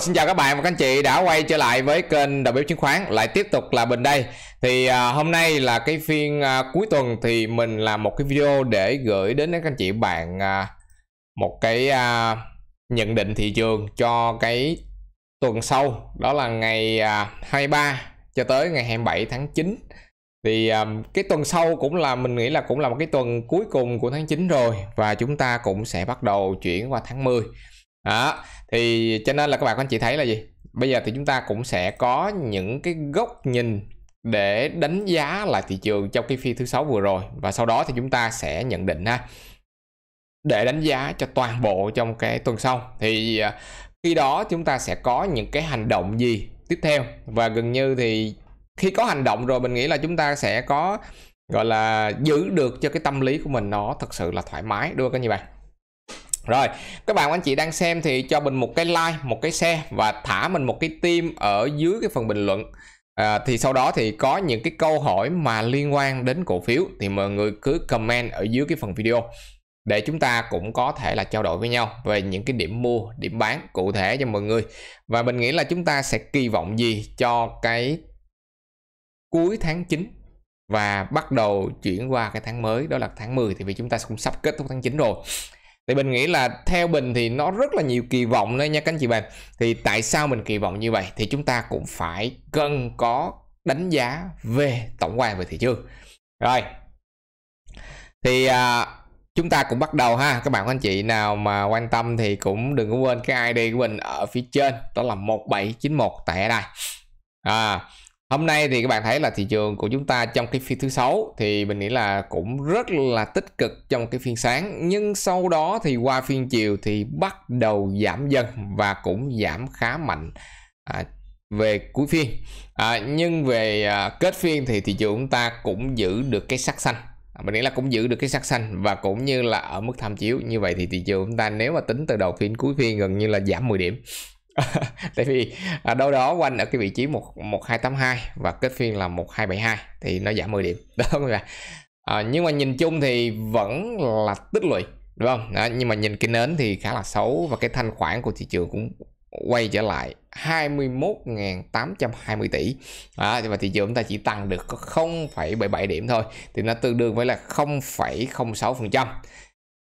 xin chào các bạn và các anh chị đã quay trở lại với kênh đầu bếp chứng khoán lại tiếp tục là Bình đây. Thì à, hôm nay là cái phiên à, cuối tuần thì mình làm một cái video để gửi đến các anh chị bạn à, một cái à, nhận định thị trường cho cái tuần sau đó là ngày à, 23 cho tới ngày 27 tháng 9. Thì à, cái tuần sau cũng là mình nghĩ là cũng là một cái tuần cuối cùng của tháng 9 rồi và chúng ta cũng sẽ bắt đầu chuyển qua tháng 10. Đó thì cho nên là các bạn anh chị thấy là gì bây giờ thì chúng ta cũng sẽ có những cái góc nhìn để đánh giá lại thị trường trong cái phiên thứ sáu vừa rồi và sau đó thì chúng ta sẽ nhận định ha để đánh giá cho toàn bộ trong cái tuần sau thì à, khi đó chúng ta sẽ có những cái hành động gì tiếp theo và gần như thì khi có hành động rồi mình nghĩ là chúng ta sẽ có gọi là giữ được cho cái tâm lý của mình nó thật sự là thoải mái đúng không các anh chị bạn rồi các bạn anh chị đang xem thì cho mình một cái like một cái share và thả mình một cái tim ở dưới cái phần bình luận à, thì sau đó thì có những cái câu hỏi mà liên quan đến cổ phiếu thì mọi người cứ comment ở dưới cái phần video để chúng ta cũng có thể là trao đổi với nhau về những cái điểm mua điểm bán cụ thể cho mọi người và mình nghĩ là chúng ta sẽ kỳ vọng gì cho cái cuối tháng 9 và bắt đầu chuyển qua cái tháng mới đó là tháng 10 thì vì chúng ta cũng sắp kết thúc tháng 9 rồi thì bình nghĩ là theo bình thì nó rất là nhiều kỳ vọng đấy nha các anh chị bạn thì tại sao mình kỳ vọng như vậy thì chúng ta cũng phải cần có đánh giá về tổng quan về thị trường rồi thì à, chúng ta cũng bắt đầu ha các bạn anh chị nào mà quan tâm thì cũng đừng có quên cái ID của mình ở phía trên đó là 1791 tại đây à hôm nay thì các bạn thấy là thị trường của chúng ta trong cái phiên thứ sáu thì mình nghĩ là cũng rất là tích cực trong cái phiên sáng nhưng sau đó thì qua phiên chiều thì bắt đầu giảm dần và cũng giảm khá mạnh à, về cuối phiên à, nhưng về à, kết phiên thì thị trường chúng ta cũng giữ được cái sắc xanh à, mình nghĩ là cũng giữ được cái sắc xanh và cũng như là ở mức tham chiếu như vậy thì thị trường chúng ta nếu mà tính từ đầu phiên cuối phiên gần như là giảm 10 điểm tại vì ở à, đâu đó quanh ở cái vị trí 1 1282 và kết phiên là 1272 thì nó giảm 10 điểm đó các bạn à, nhưng mà nhìn chung thì vẫn là tích lũy đúng không đó, nhưng mà nhìn cái nến thì khá là xấu và cái thanh khoản của thị trường cũng quay trở lại 21.820 tỷ à, và thị trường chúng ta chỉ tăng được có 0,77 điểm thôi thì nó tương đương với là 0,06%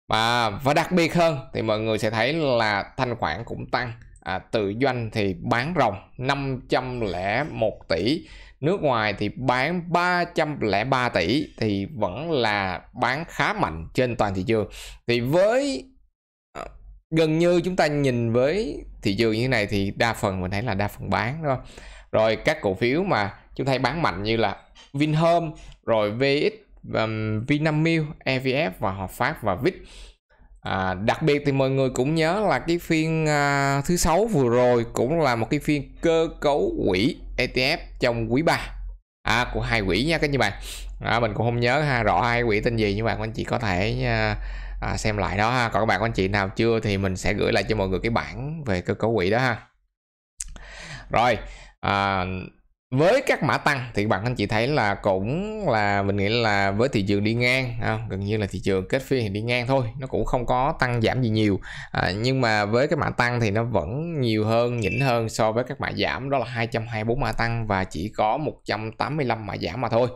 và và đặc biệt hơn thì mọi người sẽ thấy là thanh khoản cũng tăng à, tự doanh thì bán ròng 501 tỷ nước ngoài thì bán 303 tỷ thì vẫn là bán khá mạnh trên toàn thị trường thì với ờ, gần như chúng ta nhìn với thị trường như thế này thì đa phần mình thấy là đa phần bán đúng không rồi các cổ phiếu mà chúng ta thấy bán mạnh như là Vinhome rồi VX um, Vinamilk, EVF và Hòa Phát và VIX À, đặc biệt thì mọi người cũng nhớ là cái phiên à, thứ sáu vừa rồi cũng là một cái phiên cơ cấu quỹ ETF trong quý 3 à, của hai quỹ nha các như chị bạn. À, mình cũng không nhớ ha rõ hai quỹ tên gì nhưng mà các anh chị có thể à, à xem lại đó ha. Còn các bạn anh chị nào chưa thì mình sẽ gửi lại cho mọi người cái bản về cơ cấu quỹ đó ha. Rồi, à, với các mã tăng thì các bạn anh chị thấy là cũng là mình nghĩ là với thị trường đi ngang à, gần như là thị trường kết phiên thì đi ngang thôi nó cũng không có tăng giảm gì nhiều à, nhưng mà với cái mã tăng thì nó vẫn nhiều hơn nhỉnh hơn so với các mã giảm đó là 224 mã tăng và chỉ có 185 mã giảm mà thôi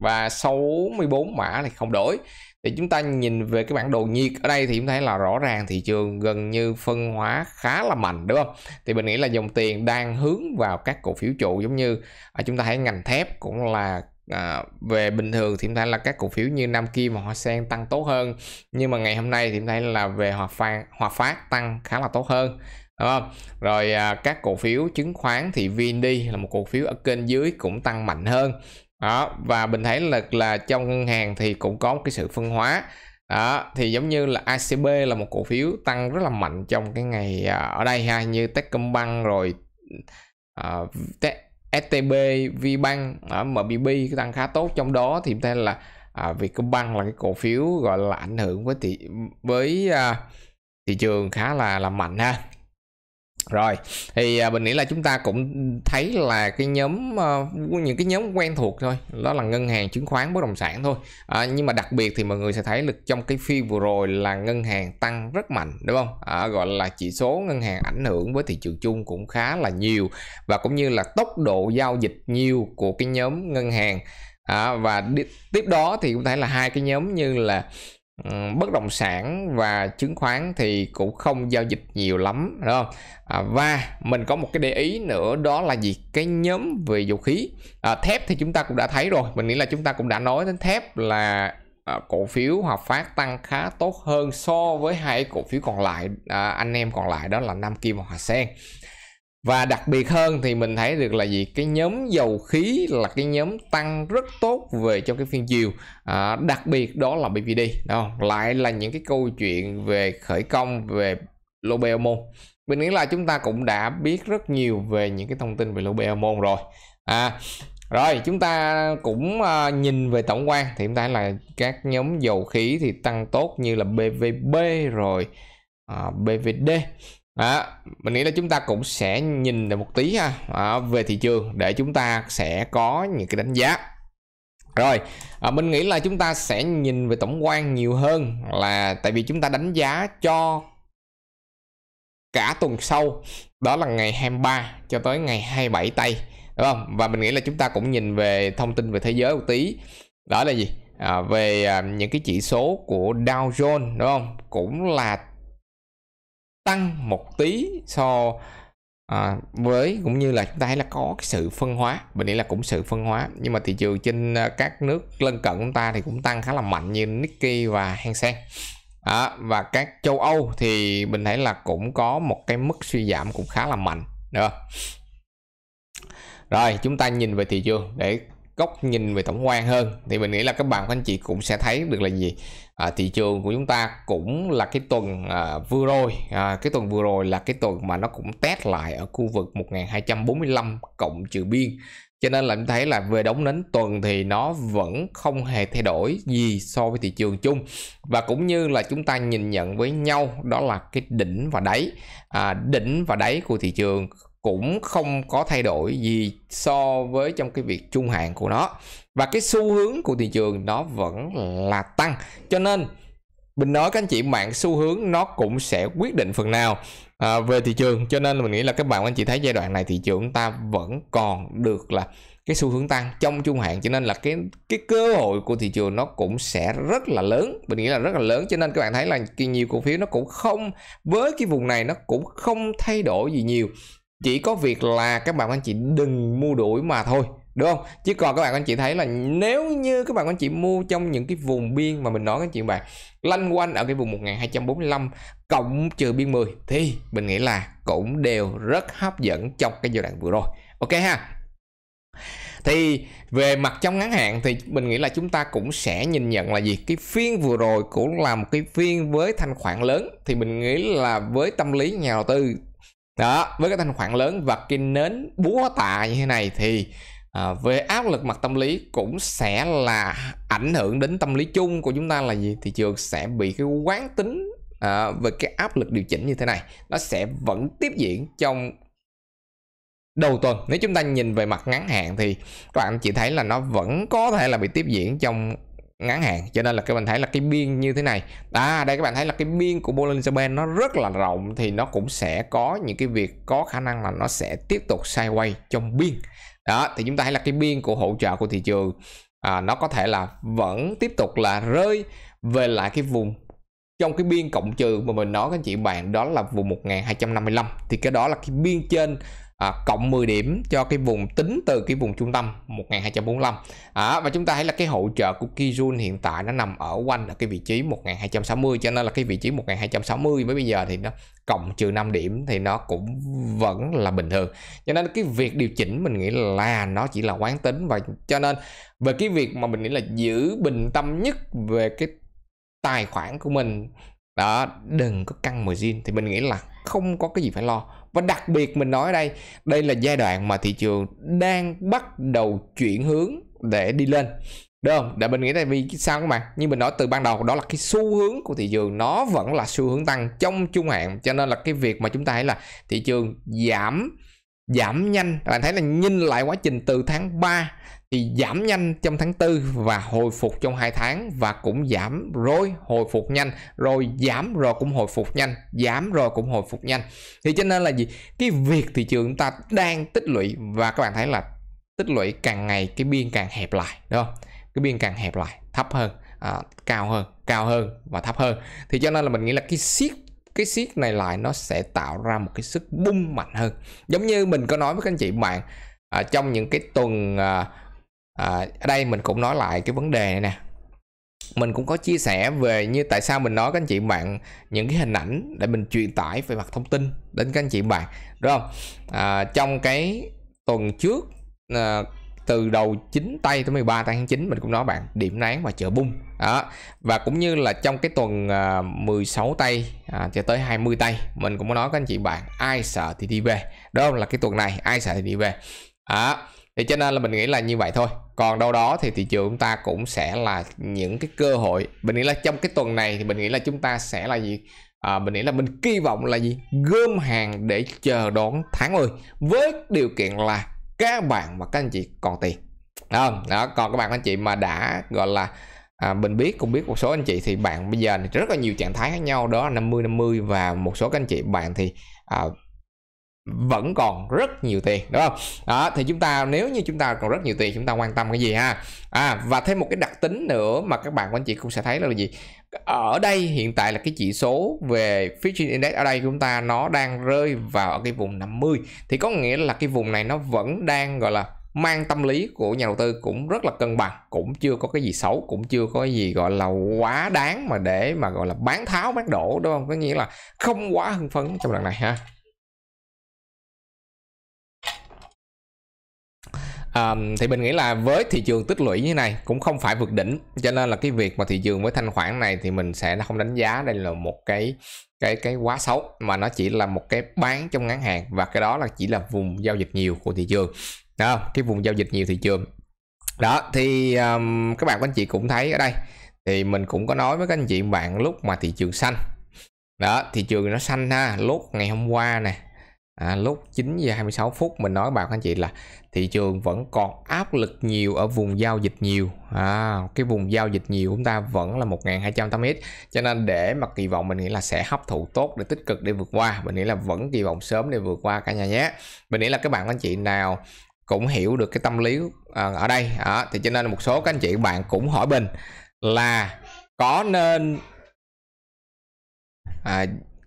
và 64 mã thì không đổi thì chúng ta nhìn về cái bản đồ nhiệt ở đây thì chúng ta thấy là rõ ràng thị trường gần như phân hóa khá là mạnh đúng không thì mình nghĩ là dòng tiền đang hướng vào các cổ phiếu trụ giống như à, chúng ta thấy ngành thép cũng là à, về bình thường thì chúng ta là các cổ phiếu như Nam Kim và Hoa Sen tăng tốt hơn nhưng mà ngày hôm nay thì chúng ta là về Hòa phan Hòa Phát tăng khá là tốt hơn đúng không? Rồi à, các cổ phiếu chứng khoán thì VND là một cổ phiếu ở kênh dưới cũng tăng mạnh hơn đó và mình thấy là là trong ngân hàng thì cũng có một cái sự phân hóa đó thì giống như là ACB là một cổ phiếu tăng rất là mạnh trong cái ngày à, ở đây ha như Techcombank rồi uh, à, STB, VBank, ở MBB tăng khá tốt trong đó thì tên là à, Vietcombank là cái cổ phiếu gọi là ảnh hưởng với thị với à, thị trường khá là là mạnh ha rồi thì à, mình nghĩ là chúng ta cũng thấy là cái nhóm ờ, những cái nhóm quen thuộc thôi đó là ngân hàng chứng khoán bất động sản thôi à, nhưng mà đặc biệt thì mọi người sẽ thấy lực trong cái phiên vừa rồi là ngân hàng tăng rất mạnh đúng không à, gọi là chỉ số ngân hàng ảnh hưởng với thị trường chung cũng khá là nhiều và cũng như là tốc độ giao dịch nhiều của cái nhóm ngân hàng à, và đi, tiếp đó thì cũng thấy là hai cái nhóm như là Ờ, bất động sản và chứng khoán thì cũng không giao dịch nhiều lắm đúng không à, và mình có một cái để ý nữa đó là gì cái nhóm về dầu khí à, thép thì chúng ta cũng đã thấy rồi mình nghĩ là chúng ta cũng đã nói đến thép là à, cổ phiếu Hòa Phát tăng khá tốt hơn so với hai cổ phiếu còn lại à, anh em còn lại đó là Nam Kim và Hòa Sen và đặc biệt hơn thì mình thấy được là gì cái nhóm dầu khí là cái nhóm tăng rất tốt về trong cái phiên chiều à, đặc biệt đó là BVD đó. lại là những cái câu chuyện về khởi công về lô Belmont mình nghĩ là chúng ta cũng đã biết rất nhiều về những cái thông tin về lô Belmont rồi à, rồi chúng ta cũng uh, nhìn về tổng quan thì chúng ta là các nhóm dầu khí thì tăng tốt như là BVB rồi uh, à, BVD đó, mình nghĩ là chúng ta cũng sẽ nhìn được một tí ha à, về thị trường để chúng ta sẽ có những cái đánh giá rồi à, mình nghĩ là chúng ta sẽ nhìn về tổng quan nhiều hơn là tại vì chúng ta đánh giá cho cả tuần sau đó là ngày 23 cho tới ngày 27 tây đúng không và mình nghĩ là chúng ta cũng nhìn về thông tin về thế giới một tí đó là gì à, về à, những cái chỉ số của Dow Jones đúng không cũng là tăng một tí so à, với cũng như là chúng ta thấy là có cái sự phân hóa mình nghĩ là cũng sự phân hóa nhưng mà thị trường trên à, các nước lân cận chúng ta thì cũng tăng khá là mạnh như Nikkei và Hang Seng à, và các châu Âu thì mình thấy là cũng có một cái mức suy giảm cũng khá là mạnh nữa rồi chúng ta nhìn về thị trường để góc nhìn về tổng quan hơn thì mình nghĩ là các bạn các anh chị cũng sẽ thấy được là gì à, thị trường của chúng ta cũng là cái tuần à, vừa rồi à, cái tuần vừa rồi là cái tuần mà nó cũng test lại ở khu vực 1245 cộng trừ biên cho nên là mình thấy là về đóng nến tuần thì nó vẫn không hề thay đổi gì so với thị trường chung và cũng như là chúng ta nhìn nhận với nhau đó là cái đỉnh và đáy à, đỉnh và đáy của thị trường cũng không có thay đổi gì so với trong cái việc trung hạn của nó và cái xu hướng của thị trường nó vẫn là tăng cho nên mình nói các anh chị mạng xu hướng nó cũng sẽ quyết định phần nào à, về thị trường cho nên mình nghĩ là các bạn anh chị thấy giai đoạn này thị trường ta vẫn còn được là cái xu hướng tăng trong trung hạn cho nên là cái cái cơ hội của thị trường nó cũng sẽ rất là lớn mình nghĩ là rất là lớn cho nên các bạn thấy là nhiều cổ phiếu nó cũng không với cái vùng này nó cũng không thay đổi gì nhiều chỉ có việc là các bạn anh chị đừng mua đuổi mà thôi đúng không chứ còn các bạn anh chị thấy là nếu như các bạn anh chị mua trong những cái vùng biên mà mình nói các anh chị bạn lanh quanh ở cái vùng 1245 cộng trừ biên 10 thì mình nghĩ là cũng đều rất hấp dẫn trong cái giai đoạn vừa rồi ok ha thì về mặt trong ngắn hạn thì mình nghĩ là chúng ta cũng sẽ nhìn nhận là gì cái phiên vừa rồi cũng là một cái phiên với thanh khoản lớn thì mình nghĩ là với tâm lý nhà đầu tư đó với cái thanh khoản lớn và cái nến búa tạ như thế này thì à, về áp lực mặt tâm lý cũng sẽ là ảnh hưởng đến tâm lý chung của chúng ta là gì thị trường sẽ bị cái quán tính à, về cái áp lực điều chỉnh như thế này nó sẽ vẫn tiếp diễn trong đầu tuần nếu chúng ta nhìn về mặt ngắn hạn thì các bạn chỉ thấy là nó vẫn có thể là bị tiếp diễn trong ngắn hạn cho nên là các bạn thấy là cái biên như thế này à đây các bạn thấy là cái biên của Bollinger Band nó rất là rộng thì nó cũng sẽ có những cái việc có khả năng là nó sẽ tiếp tục sideways trong biên đó thì chúng ta thấy là cái biên của hỗ trợ của thị trường à, nó có thể là vẫn tiếp tục là rơi về lại cái vùng trong cái biên cộng trừ mà mình nói các anh chị bạn đó là vùng 1255 thì cái đó là cái biên trên à, cộng 10 điểm cho cái vùng tính từ cái vùng trung tâm 1245 à, và chúng ta thấy là cái hỗ trợ của Kijun hiện tại nó nằm ở quanh ở cái vị trí 1260 cho nên là cái vị trí 1260 mới bây giờ thì nó cộng trừ 5 điểm thì nó cũng vẫn là bình thường cho nên cái việc điều chỉnh mình nghĩ là nó chỉ là quán tính và cho nên về cái việc mà mình nghĩ là giữ bình tâm nhất về cái tài khoản của mình đó đừng có căng margin thì mình nghĩ là không có cái gì phải lo và đặc biệt mình nói đây đây là giai đoạn mà thị trường đang bắt đầu chuyển hướng để đi lên được không? Để mình nghĩ tại vì sao các bạn? Như mình nói từ ban đầu đó là cái xu hướng của thị trường nó vẫn là xu hướng tăng trong trung hạn cho nên là cái việc mà chúng ta thấy là thị trường giảm giảm nhanh bạn thấy là nhìn lại quá trình từ tháng 3 thì giảm nhanh trong tháng 4 và hồi phục trong 2 tháng và cũng giảm rồi hồi phục nhanh rồi giảm rồi cũng hồi phục nhanh giảm rồi cũng hồi phục nhanh thì cho nên là gì cái việc thị trường chúng ta đang tích lũy và các bạn thấy là tích lũy càng ngày cái biên càng hẹp lại đúng không cái biên càng hẹp lại thấp hơn à, cao hơn cao hơn và thấp hơn thì cho nên là mình nghĩ là cái siết cái siết này lại nó sẽ tạo ra một cái sức bung mạnh hơn giống như mình có nói với các anh chị bạn à, trong những cái tuần à, à, ở đây mình cũng nói lại cái vấn đề này nè mình cũng có chia sẻ về như tại sao mình nói các anh chị bạn những cái hình ảnh để mình truyền tải về mặt thông tin đến các anh chị bạn đúng không à, trong cái tuần trước à, từ đầu 9 tây tới 13 tháng 9 mình cũng nói bạn điểm nán và chợ bung đó và cũng như là trong cái tuần à, 16 tây à, cho tới 20 tây mình cũng có nói các anh chị bạn ai sợ thì đi về đó là cái tuần này ai sợ thì đi về đó thì cho nên là mình nghĩ là như vậy thôi còn đâu đó thì thị trường chúng ta cũng sẽ là những cái cơ hội mình nghĩ là trong cái tuần này thì mình nghĩ là chúng ta sẽ là gì à, mình nghĩ là mình kỳ vọng là gì gom hàng để chờ đón tháng 10 với điều kiện là các bạn và các anh chị còn tiền không đó còn các bạn anh chị mà đã gọi là à, mình biết cũng biết một số anh chị thì bạn bây giờ rất là nhiều trạng thái khác nhau đó là 50 50 và một số các anh chị bạn thì à, vẫn còn rất nhiều tiền đúng không đó thì chúng ta nếu như chúng ta còn rất nhiều tiền chúng ta quan tâm cái gì ha à và thêm một cái đặc tính nữa mà các bạn của anh chị cũng sẽ thấy là gì ở đây hiện tại là cái chỉ số về Fitch Index ở đây chúng ta nó đang rơi vào ở cái vùng 50 thì có nghĩa là cái vùng này nó vẫn đang gọi là mang tâm lý của nhà đầu tư cũng rất là cân bằng cũng chưa có cái gì xấu cũng chưa có gì gọi là quá đáng mà để mà gọi là bán tháo bán đổ đúng không có nghĩa là không quá hưng phấn trong lần này ha à, thì mình nghĩ là với thị trường tích lũy như này cũng không phải vượt đỉnh cho nên là cái việc mà thị trường với thanh khoản này thì mình sẽ không đánh giá đây là một cái cái cái quá xấu mà nó chỉ là một cái bán trong ngắn hạn và cái đó là chỉ là vùng giao dịch nhiều của thị trường đó, cái vùng giao dịch nhiều thị trường đó thì um, các bạn các anh chị cũng thấy ở đây thì mình cũng có nói với các anh chị bạn lúc mà thị trường xanh đó thị trường nó xanh ha lúc ngày hôm qua nè à, lúc 9 giờ 26 phút mình nói bạn anh chị là thị trường vẫn còn áp lực nhiều ở vùng giao dịch nhiều à, cái vùng giao dịch nhiều chúng ta vẫn là 1280 x cho nên để mà kỳ vọng mình nghĩ là sẽ hấp thụ tốt để tích cực để vượt qua mình nghĩ là vẫn kỳ vọng sớm để vượt qua cả nhà nhé mình nghĩ là các bạn anh chị nào cũng hiểu được cái tâm lý à, ở đây à, thì cho nên một số các anh chị bạn cũng hỏi bình là có nên à,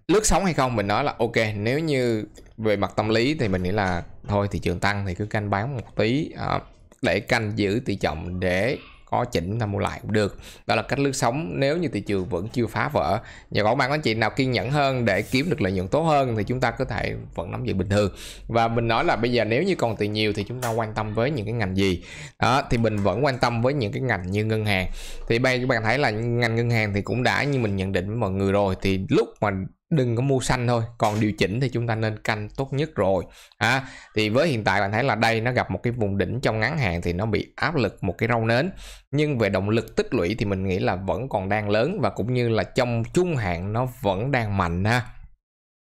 lướt sóng hay không mình nói là ok nếu như về mặt tâm lý thì mình nghĩ là thôi thị trường tăng thì cứ canh bán một tí à, để canh giữ tỷ trọng để có chỉnh ta mua lại cũng được đó là cách lướt sóng nếu như thị trường vẫn chưa phá vỡ và có bạn anh chị nào kiên nhẫn hơn để kiếm được lợi nhuận tốt hơn thì chúng ta có thể vẫn nắm giữ bình thường và mình nói là bây giờ nếu như còn tiền nhiều thì chúng ta quan tâm với những cái ngành gì đó thì mình vẫn quan tâm với những cái ngành như ngân hàng thì bây các bạn thấy là ngành ngân hàng thì cũng đã như mình nhận định với mọi người rồi thì lúc mà đừng có mua xanh thôi còn điều chỉnh thì chúng ta nên canh tốt nhất rồi à, thì với hiện tại bạn thấy là đây nó gặp một cái vùng đỉnh trong ngắn hạn thì nó bị áp lực một cái rau nến nhưng về động lực tích lũy thì mình nghĩ là vẫn còn đang lớn và cũng như là trong trung hạn nó vẫn đang mạnh ha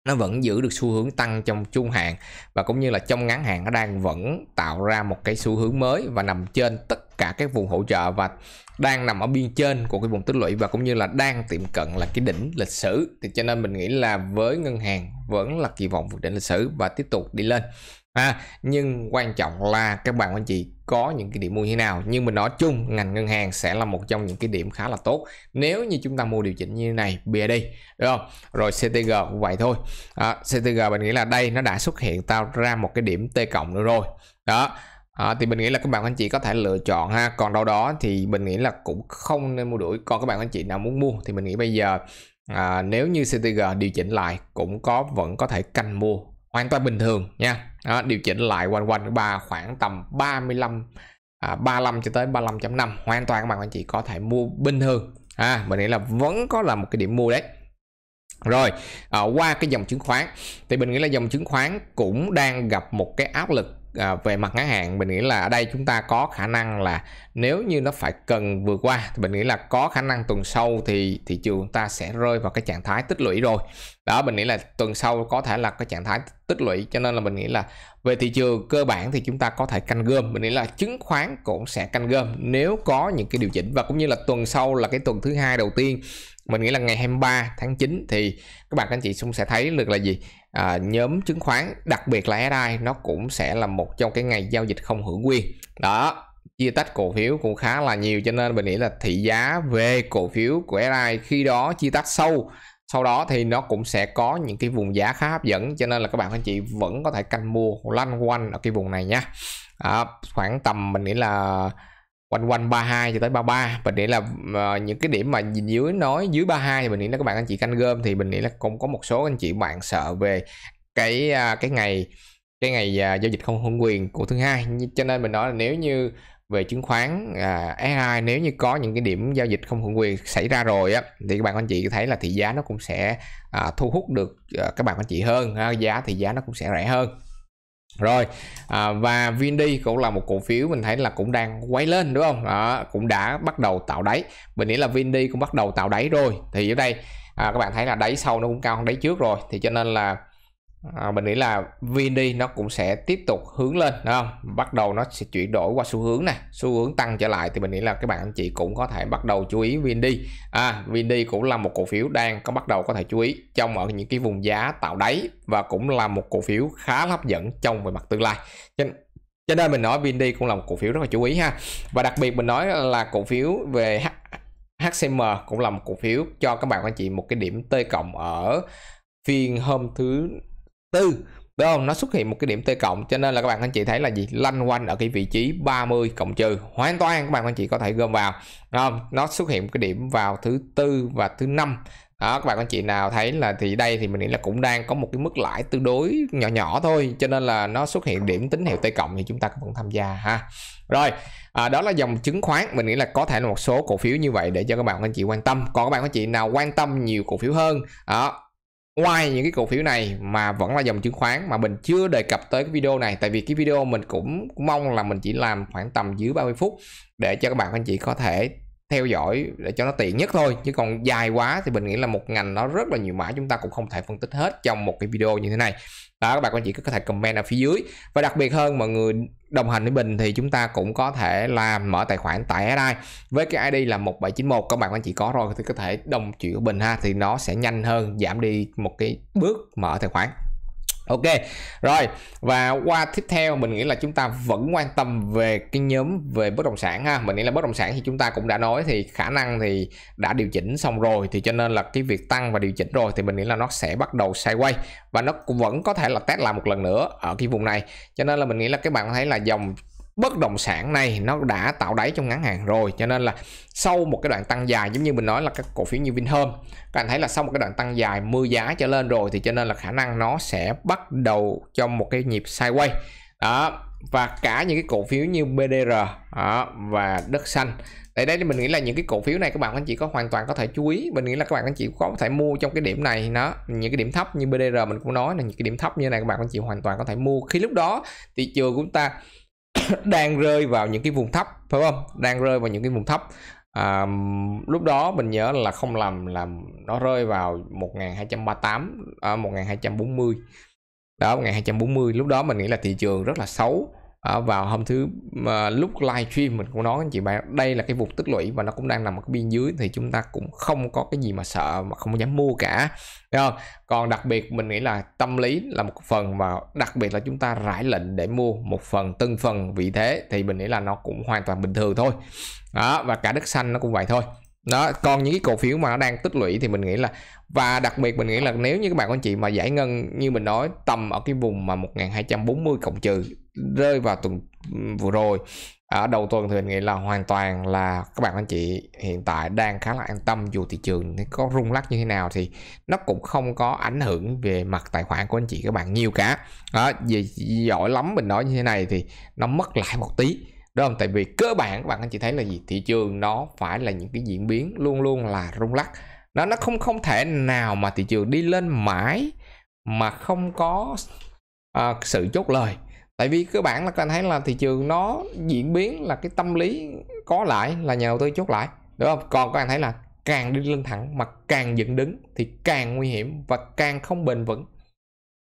nó vẫn giữ được xu hướng tăng trong trung hạn và cũng như là trong ngắn hạn nó đang vẫn tạo ra một cái xu hướng mới và nằm trên tất cả các vùng hỗ trợ và đang nằm ở biên trên của cái vùng tích lũy và cũng như là đang tiệm cận là cái đỉnh lịch sử thì cho nên mình nghĩ là với ngân hàng vẫn là kỳ vọng vượt đỉnh lịch sử và tiếp tục đi lên à, nhưng quan trọng là các bạn anh chị có những cái điểm mua như thế nào nhưng mình nói chung ngành ngân hàng sẽ là một trong những cái điểm khá là tốt nếu như chúng ta mua điều chỉnh như thế này đi được không rồi CTG cũng vậy thôi à, CTG mình nghĩ là đây nó đã xuất hiện tao ra một cái điểm T cộng nữa rồi đó À, thì mình nghĩ là các bạn anh chị có thể lựa chọn ha còn đâu đó thì mình nghĩ là cũng không nên mua đuổi còn các bạn anh chị nào muốn mua thì mình nghĩ bây giờ à, nếu như CTG điều chỉnh lại cũng có vẫn có thể canh mua hoàn toàn bình thường nha đó, điều chỉnh lại quanh quanh ba khoảng tầm 35 à, 35 cho tới 35.5 hoàn toàn các bạn anh chị có thể mua bình thường à mình nghĩ là vẫn có là một cái điểm mua đấy rồi à, qua cái dòng chứng khoán thì mình nghĩ là dòng chứng khoán cũng đang gặp một cái áp lực à, về mặt ngắn hạn mình nghĩ là ở đây chúng ta có khả năng là nếu như nó phải cần vượt qua thì mình nghĩ là có khả năng tuần sau thì thị trường ta sẽ rơi vào cái trạng thái tích lũy rồi đó mình nghĩ là tuần sau có thể là cái trạng thái tích lũy cho nên là mình nghĩ là về thị trường cơ bản thì chúng ta có thể canh gom mình nghĩ là chứng khoán cũng sẽ canh gom nếu có những cái điều chỉnh và cũng như là tuần sau là cái tuần thứ hai đầu tiên mình nghĩ là ngày 23 tháng 9 thì các bạn các anh chị cũng sẽ thấy được là gì à, nhóm chứng khoán đặc biệt là SI nó cũng sẽ là một trong cái ngày giao dịch không hưởng quyền đó chia tách cổ phiếu cũng khá là nhiều cho nên mình nghĩ là thị giá về cổ phiếu của SI khi đó chia tách sâu sau đó thì nó cũng sẽ có những cái vùng giá khá hấp dẫn cho nên là các bạn anh chị vẫn có thể canh mua lanh quanh ở cái vùng này nha à, khoảng tầm mình nghĩ là quanh quanh 32 cho tới 33 mình nghĩ là uh, những cái điểm mà nhìn dưới nói dưới 32 thì mình nghĩ là các bạn anh chị canh gom thì mình nghĩ là cũng có một số anh chị bạn sợ về cái uh, cái ngày cái ngày uh, giao dịch không hôn quyền của thứ hai cho nên mình nói là nếu như về chứng khoán uh, à, AI nếu như có những cái điểm giao dịch không hưởng quyền xảy ra rồi á thì các bạn anh chị thấy là thị giá nó cũng sẽ uh, thu hút được uh, các bạn anh chị hơn uh, giá thì giá nó cũng sẽ rẻ hơn rồi à, và Vindy cũng là một cổ phiếu mình thấy là cũng đang quay lên đúng không à, cũng đã bắt đầu tạo đáy mình nghĩ là Vindy cũng bắt đầu tạo đáy rồi thì ở đây à, các bạn thấy là đáy sau nó cũng cao hơn đáy trước rồi thì cho nên là à, mình nghĩ là VND nó cũng sẽ tiếp tục hướng lên đúng không bắt đầu nó sẽ chuyển đổi qua xu hướng này xu hướng tăng trở lại thì mình nghĩ là các bạn anh chị cũng có thể bắt đầu chú ý VND à, VND cũng là một cổ phiếu đang có bắt đầu có thể chú ý trong ở những cái vùng giá tạo đáy và cũng là một cổ phiếu khá hấp dẫn trong về mặt tương lai cho nên mình nói VND cũng là một cổ phiếu rất là chú ý ha và đặc biệt mình nói là cổ phiếu về HCM cũng là một cổ phiếu cho các bạn anh chị một cái điểm T cộng ở phiên hôm thứ tư đúng không nó xuất hiện một cái điểm t cộng cho nên là các bạn anh chị thấy là gì lanh quanh ở cái vị trí 30 cộng trừ hoàn toàn các bạn anh chị có thể gom vào đúng không nó xuất hiện một cái điểm vào thứ tư và thứ năm đó các bạn anh chị nào thấy là thì đây thì mình nghĩ là cũng đang có một cái mức lãi tương đối nhỏ nhỏ thôi cho nên là nó xuất hiện điểm tín hiệu t cộng thì chúng ta cũng tham gia ha rồi à, đó là dòng chứng khoán mình nghĩ là có thể là một số cổ phiếu như vậy để cho các bạn anh chị quan tâm còn các bạn anh chị nào quan tâm nhiều cổ phiếu hơn đó ngoài những cái cổ phiếu này mà vẫn là dòng chứng khoán mà mình chưa đề cập tới cái video này tại vì cái video mình cũng mong là mình chỉ làm khoảng tầm dưới 30 phút để cho các bạn anh chị có thể theo dõi để cho nó tiện nhất thôi chứ còn dài quá thì mình nghĩ là một ngành nó rất là nhiều mã chúng ta cũng không thể phân tích hết trong một cái video như thế này đó các bạn quan chị có thể comment ở phía dưới và đặc biệt hơn mọi người đồng hành với mình thì chúng ta cũng có thể là mở tài khoản tại ai với cái ID là 1791 các bạn anh chị có rồi thì có thể đồng chuyển của mình ha thì nó sẽ nhanh hơn giảm đi một cái bước mở tài khoản Ok, rồi và qua tiếp theo mình nghĩ là chúng ta vẫn quan tâm về cái nhóm về bất động sản ha. Mình nghĩ là bất động sản thì chúng ta cũng đã nói thì khả năng thì đã điều chỉnh xong rồi thì cho nên là cái việc tăng và điều chỉnh rồi thì mình nghĩ là nó sẽ bắt đầu sideways và nó cũng vẫn có thể là test lại một lần nữa ở cái vùng này. Cho nên là mình nghĩ là các bạn thấy là dòng bất động sản này nó đã tạo đáy trong ngắn hạn rồi cho nên là sau một cái đoạn tăng dài giống như mình nói là các cổ phiếu như Vinhome các anh thấy là sau một cái đoạn tăng dài mưa giá trở lên rồi thì cho nên là khả năng nó sẽ bắt đầu trong một cái nhịp sideways đó và cả những cái cổ phiếu như BDR đó, và đất xanh tại đây thì mình nghĩ là những cái cổ phiếu này các bạn anh chị có hoàn toàn có thể chú ý mình nghĩ là các bạn anh chị có thể mua trong cái điểm này nó những cái điểm thấp như BDR mình cũng nói là những cái điểm thấp như này các bạn anh chị hoàn toàn có thể mua khi lúc đó thị trường của chúng ta đang rơi vào những cái vùng thấp phải không đang rơi vào những cái vùng thấp à, lúc đó mình nhớ là không làm là nó rơi vào 1238 à, 1240 đó 1240 lúc đó mình nghĩ là thị trường rất là xấu vào hôm thứ mà ờ, lúc live stream mình cũng nói anh chị bạn đây là cái vùng tích lũy và nó cũng đang nằm ở cái biên dưới thì chúng ta cũng không có cái gì mà sợ mà không dám mua cả không? còn đặc biệt mình nghĩ là tâm lý là một phần và đặc biệt là chúng ta rải lệnh để mua một phần từng phần vị thế thì mình nghĩ là nó cũng hoàn toàn bình thường thôi đó và cả đất xanh nó cũng vậy thôi đó còn những cái cổ phiếu mà nó đang tích lũy thì mình nghĩ là và đặc biệt mình nghĩ là nếu như các bạn anh chị mà giải ngân như mình nói tầm ở cái vùng mà 1240 cộng trừ rơi vào tuần ừ, vừa rồi ở đầu tuần thì mình nghĩ là hoàn toàn là các bạn anh chị hiện tại đang khá là an tâm dù thị trường có rung lắc như thế nào thì nó cũng không có ảnh hưởng về mặt tài khoản của anh chị các bạn nhiều cả đó, vì giỏi lắm mình nói như thế này thì nó mất lại một tí đúng không tại vì cơ bản các bạn anh chị thấy là gì thị trường nó phải là những cái diễn biến luôn luôn là rung lắc nó nó không không thể nào mà thị trường đi lên mãi mà không có uh, sự chốt lời tại vì cơ bản là các anh thấy là thị trường nó diễn biến là cái tâm lý có lại là nhà đầu tư chốt lại đúng không còn các anh thấy là càng đi lên thẳng mà càng dựng đứng thì càng nguy hiểm và càng không bền vững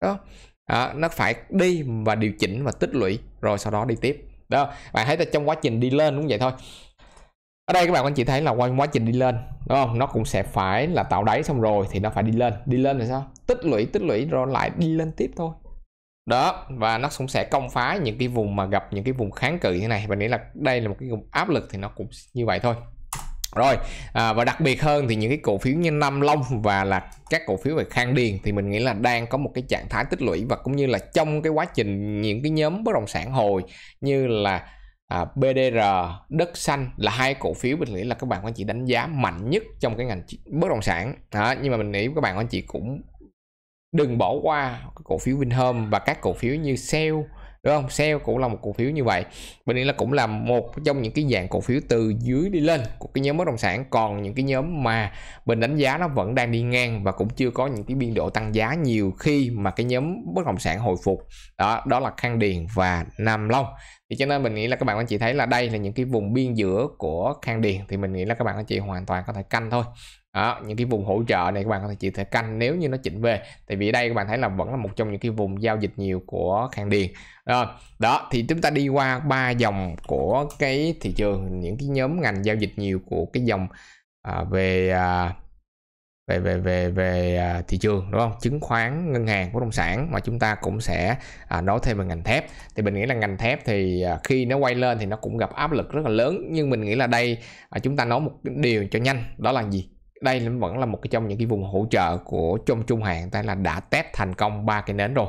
đó à, nó phải đi và điều chỉnh và tích lũy rồi sau đó đi tiếp đó bạn thấy là trong quá trình đi lên cũng vậy thôi ở đây các bạn anh chị thấy là qua quá trình đi lên đúng không nó cũng sẽ phải là tạo đáy xong rồi thì nó phải đi lên đi lên là sao tích lũy tích lũy rồi lại đi lên tiếp thôi đó và nó cũng sẽ công phá những cái vùng mà gặp những cái vùng kháng cự như này và nghĩ là đây là một cái vùng áp lực thì nó cũng như vậy thôi rồi à, và đặc biệt hơn thì những cái cổ phiếu như Nam Long và là các cổ phiếu về Khang Điền thì mình nghĩ là đang có một cái trạng thái tích lũy và cũng như là trong cái quá trình những cái nhóm bất động sản hồi như là à, BDR, đất xanh là hai cổ phiếu mình nghĩ là các bạn anh chị đánh giá mạnh nhất trong cái ngành bất động sản đó, nhưng mà mình nghĩ các bạn anh chị cũng đừng bỏ qua cổ phiếu Vinhome và các cổ phiếu như Shell đúng không Shell cũng là một cổ phiếu như vậy bởi nghĩa là cũng là một trong những cái dạng cổ phiếu từ dưới đi lên của cái nhóm bất động sản còn những cái nhóm mà mình đánh giá nó vẫn đang đi ngang và cũng chưa có những cái biên độ tăng giá nhiều khi mà cái nhóm bất động sản hồi phục đó đó là Khang Điền và Nam Long thì cho nên mình nghĩ là các bạn anh chị thấy là đây là những cái vùng biên giữa của Khang Điền thì mình nghĩ là các bạn anh chị hoàn toàn có thể canh thôi đó, những cái vùng hỗ trợ này các bạn có thể chỉ thể canh nếu như nó chỉnh về tại vì đây các bạn thấy là vẫn là một trong những cái vùng giao dịch nhiều của hàng điền rồi đó thì chúng ta đi qua ba dòng của cái thị trường những cái nhóm ngành giao dịch nhiều của cái dòng à, về à, về về về về à, thị trường đúng không chứng khoán ngân hàng bất động sản mà chúng ta cũng sẽ à, nói thêm về ngành thép thì mình nghĩ là ngành thép thì à, khi nó quay lên thì nó cũng gặp áp lực rất là lớn nhưng mình nghĩ là đây à, chúng ta nói một điều cho nhanh đó là gì đây vẫn là một cái trong những cái vùng hỗ trợ của trong trung hạn tại là đã test thành công ba cái nến rồi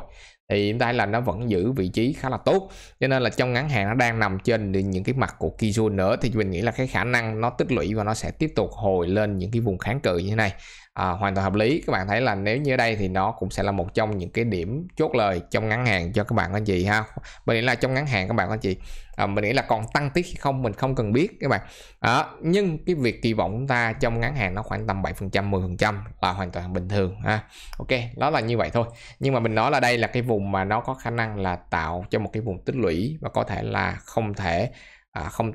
thì hiện tại là nó vẫn giữ vị trí khá là tốt cho nên là trong ngắn hạn nó đang nằm trên những cái mặt của Kijun nữa thì mình nghĩ là cái khả năng nó tích lũy và nó sẽ tiếp tục hồi lên những cái vùng kháng cự như thế này à, hoàn toàn hợp lý các bạn thấy là nếu như ở đây thì nó cũng sẽ là một trong những cái điểm chốt lời trong ngắn hạn cho các bạn anh chị ha mình nghĩ là trong ngắn hạn các bạn anh chị à, mình nghĩ là còn tăng tiếp hay không mình không cần biết các bạn à, nhưng cái việc kỳ vọng chúng ta trong ngắn hạn nó khoảng tầm 7 phần trăm 10 phần trăm là hoàn toàn bình thường ha ok đó là như vậy thôi nhưng mà mình nói là đây là cái vùng mà nó có khả năng là tạo cho một cái vùng tích lũy và có thể là không thể à, không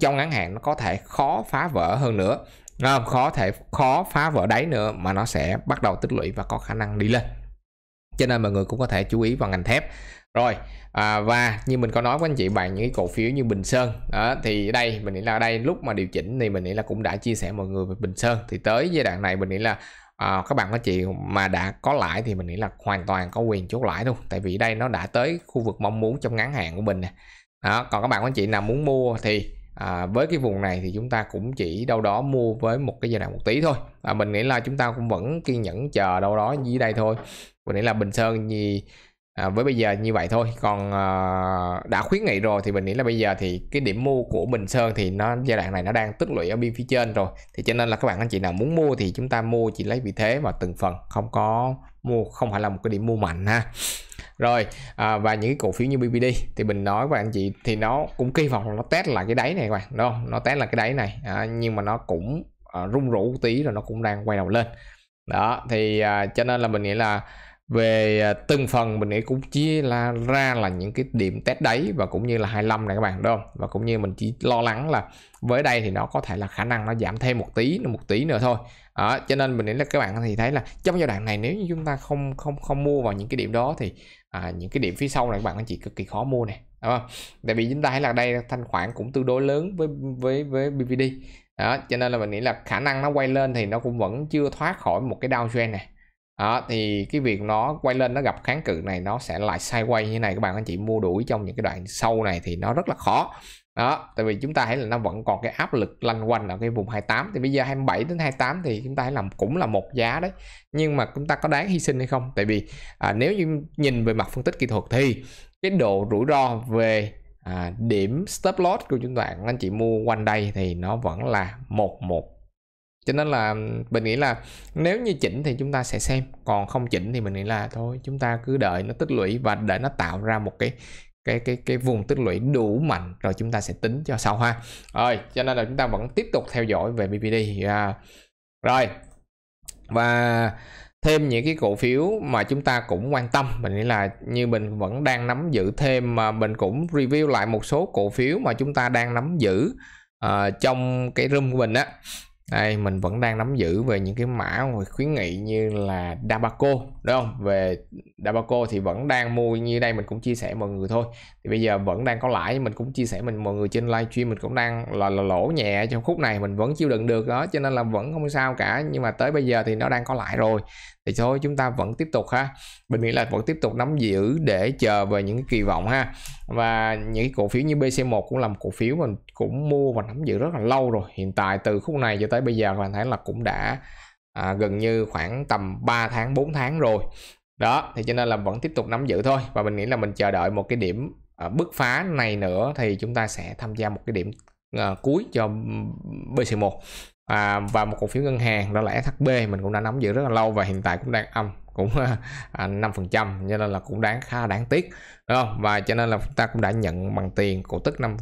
trong ngắn hạn nó có thể khó phá vỡ hơn nữa không khó thể khó phá vỡ đáy nữa mà nó sẽ bắt đầu tích lũy và có khả năng đi lên cho nên mọi người cũng có thể chú ý vào ngành thép rồi à, và như mình có nói với anh chị bạn những cái cổ phiếu như Bình Sơn đó, thì đây mình nghĩ là đây lúc mà điều chỉnh thì mình nghĩ là cũng đã chia sẻ mọi người về Bình Sơn thì tới giai đoạn này mình nghĩ là à, các bạn các chị mà đã có lãi thì mình nghĩ là hoàn toàn có quyền chốt lãi luôn tại vì đây nó đã tới khu vực mong muốn trong ngắn hạn của mình nè đó còn các bạn các chị nào muốn mua thì à, với cái vùng này thì chúng ta cũng chỉ đâu đó mua với một cái giai đoạn một tí thôi à, mình nghĩ là chúng ta cũng vẫn kiên nhẫn chờ đâu đó dưới đây thôi mình nghĩ là bình sơn gì à, với bây giờ như vậy thôi còn à, đã khuyến nghị rồi thì mình nghĩ là bây giờ thì cái điểm mua của bình sơn thì nó giai đoạn này nó đang tích lũy ở biên phía trên rồi thì cho nên là các bạn anh chị nào muốn mua thì chúng ta mua chỉ lấy vị thế mà từng phần không có mua không phải là một cái điểm mua mạnh ha rồi à, và những cái cổ phiếu như BBD thì mình nói với anh chị thì nó cũng kỳ vọng là nó test lại cái đáy này các bạn đúng không nó test lại cái đáy này à, nhưng mà nó cũng à, rung rũ tí rồi nó cũng đang quay đầu lên đó thì à, cho nên là mình nghĩ là về à, từng phần mình nghĩ cũng chia là, ra là những cái điểm test đáy và cũng như là 25 này các bạn đúng không và cũng như mình chỉ lo lắng là với đây thì nó có thể là khả năng nó giảm thêm một tí một tí nữa thôi đó, cho nên mình nghĩ là các bạn thì thấy là trong giai đoạn này nếu như chúng ta không không không mua vào những cái điểm đó thì à, những cái điểm phía sau này các bạn anh chị cực kỳ khó mua này đúng không tại vì chúng ta thấy là đây thanh khoản cũng tương đối lớn với với với BVD đó cho nên là mình nghĩ là khả năng nó quay lên thì nó cũng vẫn chưa thoát khỏi một cái downtrend này đó, thì cái việc nó quay lên nó gặp kháng cự này nó sẽ lại sideways như này các bạn anh chị mua đuổi trong những cái đoạn sâu này thì nó rất là khó đó tại vì chúng ta thấy là nó vẫn còn cái áp lực lanh quanh ở cái vùng 28 thì bây giờ 27 đến 28 thì chúng ta thấy làm cũng là một giá đấy nhưng mà chúng ta có đáng hy sinh hay không tại vì à, nếu như nhìn về mặt phân tích kỹ thuật thì cái độ rủi ro về à, điểm stop loss của chúng ta anh chị mua quanh đây thì nó vẫn là một một cho nên là mình nghĩ là nếu như chỉnh thì chúng ta sẽ xem còn không chỉnh thì mình nghĩ là thôi chúng ta cứ đợi nó tích lũy và để nó tạo ra một cái cái cái cái vùng tích lũy đủ mạnh rồi chúng ta sẽ tính cho sau ha rồi cho nên là chúng ta vẫn tiếp tục theo dõi về BPD à, rồi và thêm những cái cổ phiếu mà chúng ta cũng quan tâm mình nghĩ là như mình vẫn đang nắm giữ thêm mà mình cũng review lại một số cổ phiếu mà chúng ta đang nắm giữ uh, trong cái room của mình á đây mình vẫn đang nắm giữ về những cái mã khuyến nghị như là Dabaco đúng không về Dabaco thì vẫn đang mua như đây mình cũng chia sẻ mọi người thôi thì bây giờ vẫn đang có lãi mình cũng chia sẻ mình mọi người trên livestream mình cũng đang là, là lỗ nhẹ trong khúc này mình vẫn chịu đựng được đó cho nên là vẫn không sao cả nhưng mà tới bây giờ thì nó đang có lãi rồi thì thôi chúng ta vẫn tiếp tục ha mình nghĩ là vẫn tiếp tục nắm giữ để chờ về những kỳ vọng ha và những cái cổ phiếu như BC1 cũng là một cổ phiếu mình cũng mua và nắm giữ rất là lâu rồi hiện tại từ khúc này cho tới bây giờ các bạn thấy là cũng đã à, gần như khoảng tầm 3 tháng 4 tháng rồi đó thì cho nên là vẫn tiếp tục nắm giữ thôi và mình nghĩ là mình chờ đợi một cái điểm à, bứt phá này nữa thì chúng ta sẽ tham gia một cái điểm à, cuối cho BC1 à, và một cổ phiếu ngân hàng đó là SHB mình cũng đã nắm giữ rất là lâu và hiện tại cũng đang âm cũng à, à, năm phần trăm cho nên là cũng đáng khá đáng tiếc đúng không và cho nên là chúng ta cũng đã nhận bằng tiền cổ tức năm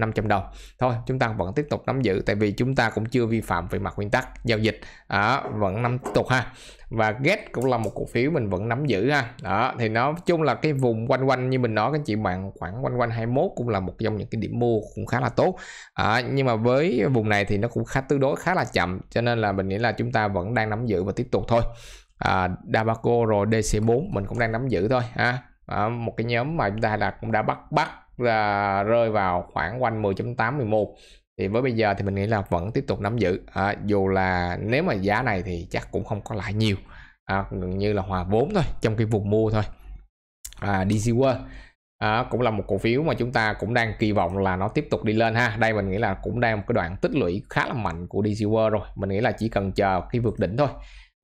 500 đồng thôi chúng ta vẫn tiếp tục nắm giữ tại vì chúng ta cũng chưa vi phạm về mặt nguyên tắc giao dịch à, vẫn nắm tiếp tục ha và get cũng là một cổ phiếu mình vẫn nắm giữ ha đó thì nó chung là cái vùng quanh quanh như mình nói các chị bạn khoảng quanh quanh 21 cũng là một trong những cái điểm mua cũng khá là tốt à, nhưng mà với vùng này thì nó cũng khá tương đối khá là chậm cho nên là mình nghĩ là chúng ta vẫn đang nắm giữ và tiếp tục thôi à, Dabaco rồi DC4 mình cũng đang nắm giữ thôi ha à, một cái nhóm mà chúng ta là cũng đã bắt bắt ra rơi vào khoảng quanh 10.8 11 thì với bây giờ thì mình nghĩ là vẫn tiếp tục nắm giữ à, dù là nếu mà giá này thì chắc cũng không có lại nhiều à, gần như là hòa vốn thôi trong cái vùng mua thôi à, DC World à, cũng là một cổ phiếu mà chúng ta cũng đang kỳ vọng là nó tiếp tục đi lên ha đây mình nghĩ là cũng đang một cái đoạn tích lũy khá là mạnh của DC World rồi mình nghĩ là chỉ cần chờ khi vượt đỉnh thôi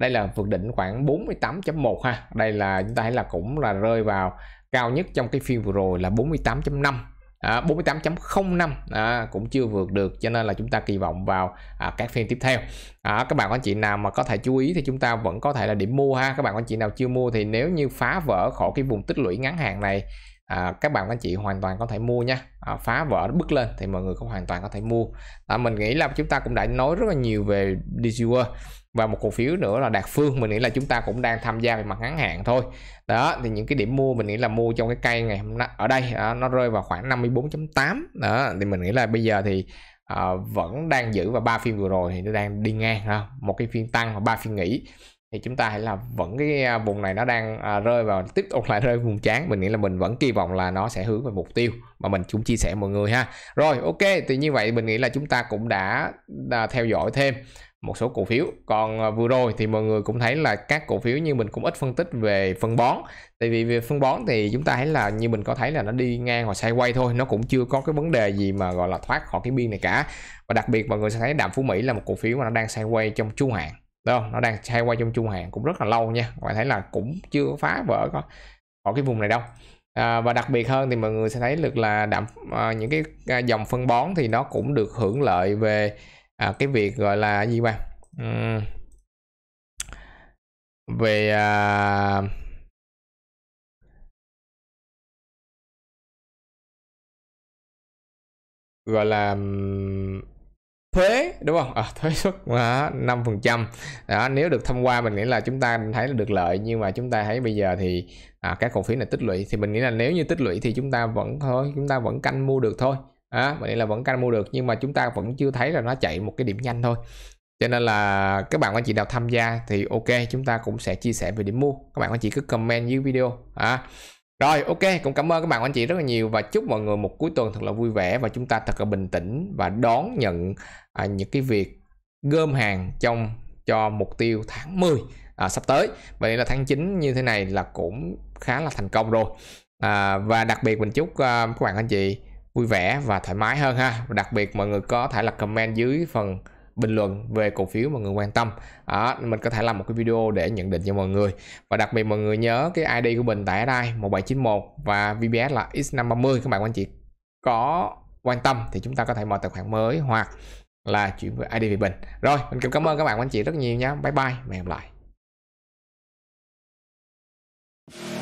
đây là vượt đỉnh khoảng 48.1 ha đây là chúng ta thấy là cũng là rơi vào cao nhất trong cái phiên vừa rồi là 48.5 À, 48.05 à, cũng chưa vượt được cho nên là chúng ta kỳ vọng vào à, các phiên tiếp theo à, các bạn anh chị nào mà có thể chú ý thì chúng ta vẫn có thể là điểm mua ha các bạn anh chị nào chưa mua thì nếu như phá vỡ khỏi cái vùng tích lũy ngắn hạn này à, các bạn anh chị hoàn toàn có thể mua nha À, phá vỡ bước lên thì mọi người cũng hoàn toàn có thể mua à, mình nghĩ là chúng ta cũng đã nói rất là nhiều về DCUR và một cổ phiếu nữa là Đạt Phương mình nghĩ là chúng ta cũng đang tham gia về mặt ngắn hạn thôi đó thì những cái điểm mua mình nghĩ là mua trong cái cây ngày hôm nay ở đây à, nó rơi vào khoảng 54.8 đó thì mình nghĩ là bây giờ thì à, vẫn đang giữ và ba phiên vừa rồi thì nó đang đi ngang ha một cái phiên tăng và ba phiên nghỉ thì chúng ta hãy là vẫn cái à, vùng này nó đang à, rơi vào tiếp tục lại rơi vùng chán mình nghĩ là mình vẫn kỳ vọng là nó sẽ hướng về mục tiêu mà mình cũng chia sẻ mọi người ha rồi ok thì như vậy mình nghĩ là chúng ta cũng đã, à, theo dõi thêm một số cổ phiếu còn vừa rồi thì mọi người cũng thấy là các cổ phiếu như mình cũng ít phân tích về phân bón tại vì về phân bón thì chúng ta thấy là như mình có thấy là nó đi ngang hoặc quay thôi nó cũng chưa có cái vấn đề gì mà gọi là thoát khỏi cái biên này cả và đặc biệt mọi người sẽ thấy đạm phú mỹ là một cổ phiếu mà nó đang quay trong chu hạn Đúng Nó đang xoay qua trong trung hạn cũng rất là lâu nha. Mọi thấy là cũng chưa phá vỡ có ở cái vùng này đâu. À, và đặc biệt hơn thì mọi người sẽ thấy được là đạm à, những cái à, dòng phân bón thì nó cũng được hưởng lợi về à, cái việc gọi là gì mà uhm, về à, gọi là thuế đúng không à, thuế suất năm phần trăm nếu được thông qua mình nghĩ là chúng ta thấy là được lợi nhưng mà chúng ta thấy bây giờ thì à, các cổ phiếu này tích lũy thì mình nghĩ là nếu như tích lũy thì chúng ta vẫn thôi chúng ta vẫn canh mua được thôi à, mình nghĩ là vẫn canh mua được nhưng mà chúng ta vẫn chưa thấy là nó chạy một cái điểm nhanh thôi cho nên là các bạn anh chị nào tham gia thì ok chúng ta cũng sẽ chia sẻ về điểm mua các bạn anh chị cứ comment dưới video à. Rồi ok, cũng cảm ơn các bạn anh chị rất là nhiều và chúc mọi người một cuối tuần thật là vui vẻ và chúng ta thật là bình tĩnh và đón nhận à, những cái việc gom hàng trong cho mục tiêu tháng 10 à, sắp tới. Vậy là tháng 9 như thế này là cũng khá là thành công rồi. À, và đặc biệt mình chúc à, các bạn anh chị vui vẻ và thoải mái hơn ha. Đặc biệt mọi người có thể là comment dưới phần bình luận về cổ phiếu mà người quan tâm à, mình có thể làm một cái video để nhận định cho mọi người và đặc biệt mọi người nhớ cái ID của mình tại đây 1791 và VBS là X530 các bạn anh chị có quan tâm thì chúng ta có thể mở tài khoản mới hoặc là chuyển về ID về Bình rồi mình cảm ơn các bạn anh chị rất nhiều nhé bye bye và hẹn gặp lại